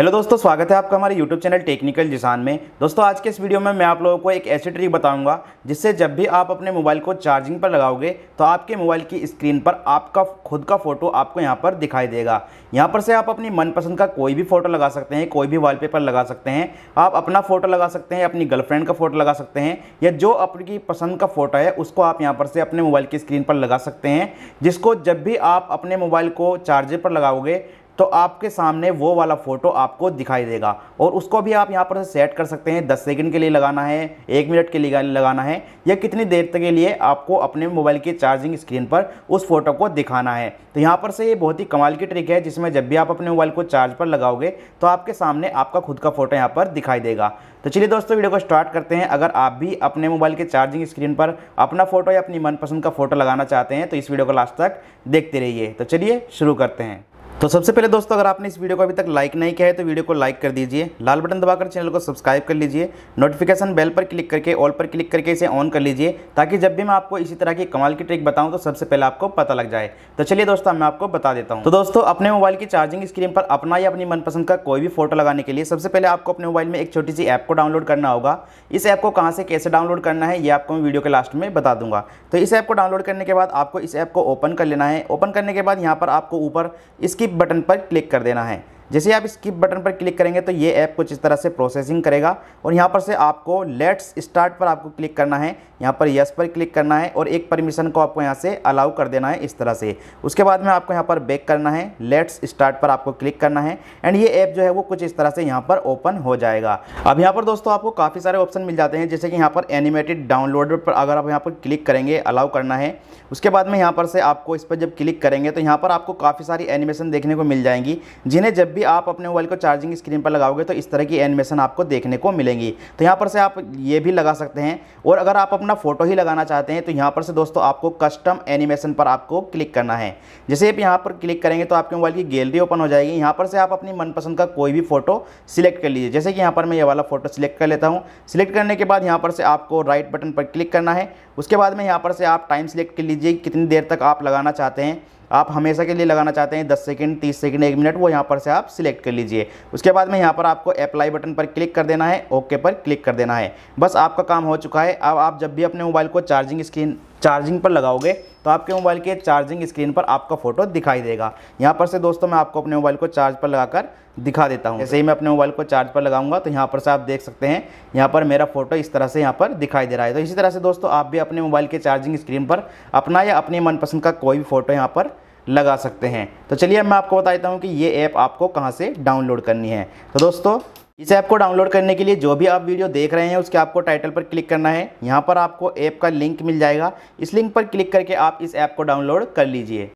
hello दोस्तों स्वागत है आपका हमारे यूट्यूब चैनल टेक्निकल जिसान में दोस्तों आज के इस वीडियो में मैं आप लोगों को एक ऐसी ट्रिक बताऊंगा जिससे जब भी आप अपने मोबाइल को चार्जिंग पर लगाओगे तो आपके मोबाइल की स्क्रीन पर आपका खुद का फ़ोटो आपको यहां पर दिखाई देगा यहां पर से आप अपनी मनपसंद का कोई भी फ़ोटो लगा सकते हैं कोई भी वॉलपेपर लगा सकते हैं आप अपना फ़ोटो लगा सकते हैं अपनी गर्लफ्रेंड का फ़ोटो लगा सकते हैं या जो आपकी पसंद का फ़ोटो है उसको आप यहाँ पर से अपने मोबाइल की स्क्रीन पर लगा सकते हैं जिसको जब भी आप अपने मोबाइल को चार्जर पर लगाओगे तो आपके सामने वो वाला फ़ोटो आपको दिखाई देगा और उसको भी आप यहाँ पर सेट कर सकते हैं दस सेकेंड के लिए लगाना है एक मिनट के लिए लगाना है या कितनी देर तक के लिए आपको अपने मोबाइल की चार्जिंग स्क्रीन पर उस फोटो को दिखाना है तो यहाँ पर से ये बहुत ही कमाल की ट्रिक है जिसमें जब भी आप अपने मोबाइल को चार्ज पर लगाओगे तो आपके सामने आपका खुद का फ़ोटो यहाँ पर दिखाई देगा तो चलिए दोस्तों वीडियो को स्टार्ट करते हैं अगर आप भी अपने मोबाइल के चार्जिंग स्क्रीन पर अपना फ़ोटो या अपनी मनपसंद का फ़ोटो लगाना चाहते हैं तो इस वीडियो को लास्ट तक देखते रहिए तो चलिए शुरू करते हैं तो सबसे पहले दोस्तों अगर आपने इस वीडियो को अभी तक लाइक नहीं किया है तो वीडियो को लाइक कर दीजिए लाल बटन दबाकर चैनल को सब्सक्राइब कर लीजिए नोटिफिकेशन बेल पर क्लिक करके ऑल पर क्लिक करके इसे ऑन कर लीजिए ताकि जब भी मैं आपको इसी तरह की कमाल की ट्रिक बताऊं तो सबसे पहले आपको पता लग जाए तो चलिए दोस्तों मैं आपको बता देता हूँ तो दोस्तों अपने मोबाइल की चार्जिंग स्क्रीन पर अपना या अपनी मनपसंद का कोई भी फोटो लगाने के लिए सबसे पहले आपको अपने मोबाइल में एक छोटी सी ऐप को डाउनलोड करना होगा इस ऐप को कहाँ से कैसे डाउनलोड करना है ये आपको मैं वीडियो के लास्ट में बता दूंगा तो इस ऐप को डाउनलोड करने के बाद आपको इस ऐप को ओपन कर लेना है ओपन करने के बाद यहाँ पर आपको ऊपर इसकी बटन पर क्लिक कर देना है जैसे आप स्किप बटन पर क्लिक करेंगे तो ये ऐप कुछ इस तरह से प्रोसेसिंग करेगा और यहाँ पर से आपको लेट्स स्टार्ट पर आपको क्लिक करना है यहाँ पर यस पर क्लिक करना है और एक परमिशन को आपको यहाँ से अलाउ कर देना है इस तरह से उसके बाद में आपको यहाँ पर बैक करना है लेट्स स्टार्ट पर आपको क्लिक करना है एंड ये ऐप जो है वो कुछ इस तरह से यहाँ पर ओपन हो जाएगा अब यहाँ पर दोस्तों आपको काफ़ी सारे ऑप्शन मिल जाते हैं जैसे कि यहाँ पर एनिमेटेड डाउनलोड पर अगर आप यहाँ पर क्लिक करेंगे अलाउ करना है उसके बाद में यहाँ पर से आपको इस पर जब क्लिक करेंगे तो यहाँ पर आपको काफ़ी सारी एनिमेशन देखने को मिल जाएंगी जिन्हें जब भी भी आप अपने मोबाइल को चार्जिंग स्क्रीन पर लगाओगे तो इस तरह की एनिमेशन आपको देखने को मिलेंगी तो यहाँ पर से आप ये भी लगा सकते हैं और अगर आप अपना फ़ोटो ही लगाना चाहते हैं तो यहाँ पर से दोस्तों आपको कस्टम एनिमेशन पर आपको क्लिक करना है जैसे आप यहाँ पर क्लिक करेंगे तो आपके मोबाइल की गैलरी ओपन हो जाएगी यहाँ पर से आप अपनी मनपसंद का कोई भी फ़ोटो सिलेक्ट कर लीजिए जैसे कि यहाँ पर मैं ये वाला फ़ोटो सिलेक्ट कर लेता हूँ सिलेक्ट करने के बाद यहाँ पर से आपको राइट बटन पर क्लिक करना है उसके बाद में यहाँ पर से आप टाइम सिलेक्ट कर लीजिए कितनी देर तक आप लगाना चाहते हैं आप हमेशा के लिए लगाना चाहते हैं दस सेकेंड तीस सेकेंड एक मिनट वो यहाँ पर से आप सिलेक्ट कर लीजिए उसके बाद में यहाँ पर आपको अप्लाई बटन पर क्लिक कर देना है ओके पर क्लिक कर देना है बस आपका काम हो चुका है अब आप जब भी अपने मोबाइल को चार्जिंग स्क्रीन चार्जिंग पर लगाओगे तो आपके मोबाइल के चार्जिंग स्क्रीन पर आपका फ़ोटो दिखाई देगा यहाँ पर से दोस्तों मैं आपको अपने मोबाइल को चार्ज पर लगाकर दिखा देता हूँ जैसे ही मैं अपने मोबाइल को चार्ज पर लगाऊंगा तो यहाँ पर से आप देख सकते हैं यहाँ पर मेरा फोटो इस तरह से यहाँ पर दिखाई दे रहा है तो इसी तरह से दोस्तों आप भी अपने मोबाइल के चार्जिंग स्क्रीन पर अपना या अपने मनपसंद का कोई भी फ़ोटो यहाँ पर लगा सकते हैं तो चलिए मैं आपको बता देता हूँ कि ये ऐप आपको कहाँ से डाउनलोड करनी है तो दोस्तों इस ऐप को डाउनलोड करने के लिए जो भी आप वीडियो देख रहे हैं उसके आपको टाइटल पर क्लिक करना है यहाँ पर आपको ऐप का लिंक मिल जाएगा इस लिंक पर क्लिक करके आप इस ऐप को डाउनलोड कर लीजिए